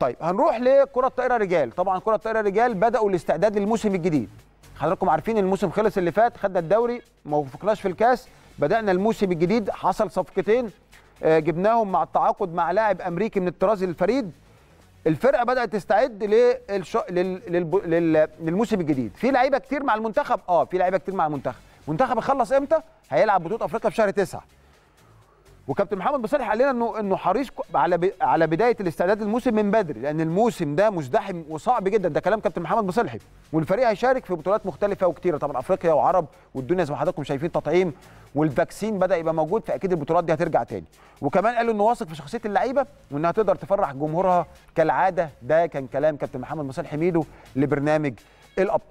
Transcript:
طيب هنروح لكره الطائره رجال طبعا كره الطائره رجال بداوا الاستعداد للموسم الجديد حضراتكم عارفين الموسم خلص اللي فات خدنا الدوري ما وفقناش في الكاس بدانا الموسم الجديد حصل صفقتين آه، جبناهم مع التعاقد مع لاعب امريكي من الطراز الفريد الفرقه بدات تستعد للشو... لل... لل... لل... للموسم الجديد في لعيبه كتير مع المنتخب اه في لعيبه كتير مع المنتخب المنتخب يخلص امتى هيلعب بطوله افريقيا في شهر 9 وكابتن محمد مصالح قال لنا انه انه حريص على على بدايه الاستعداد للموسم من بدري لان الموسم ده مزدحم وصعب جدا ده كلام كابتن محمد مصالحي والفريق هيشارك في بطولات مختلفه وكتيره طبعا افريقيا وعرب والدنيا زي ما حضراتكم شايفين تطعيم والفاكسين بدا يبقى موجود فاكيد البطولات دي هترجع تاني وكمان قالوا انه واثق في شخصيه اللعيبه وانها تقدر تفرح جمهورها كالعاده ده كان كلام كابتن محمد مصالحي ميدو لبرنامج الابطال